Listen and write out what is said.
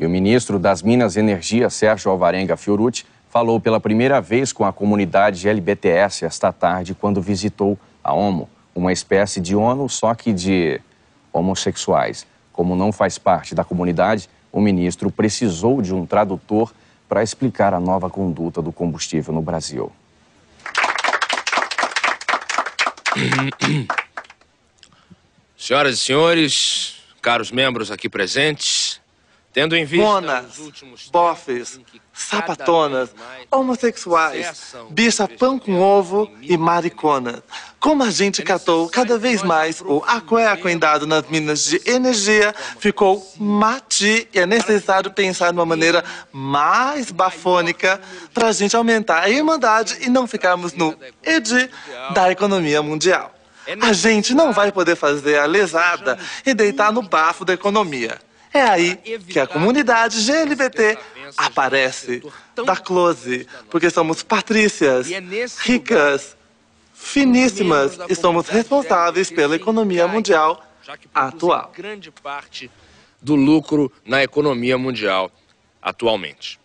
E o ministro das Minas e Energia, Sérgio Alvarenga Fiorucci, falou pela primeira vez com a comunidade LBTS esta tarde quando visitou a OMO, uma espécie de ONU só que de homossexuais. Como não faz parte da comunidade, o ministro precisou de um tradutor para explicar a nova conduta do combustível no Brasil. Senhoras e senhores, caros membros aqui presentes, Tendo em vista monas, bofes, sapatonas, homossexuais, bicha pão com ovo e mariconas. Como a gente catou cada vez mais o aquendado nas minas de energia, ficou mati e é necessário pensar numa maneira mais bafônica para a gente aumentar a irmandade e não ficarmos no edi da economia mundial. É a gente não vai poder fazer a lesada e deitar no bafo da economia. É aí que a comunidade GLBT aparece, dá close, porque somos patrícias, é ricas, finíssimas e somos responsáveis pela economia mundial atual. grande parte do lucro na economia mundial atualmente.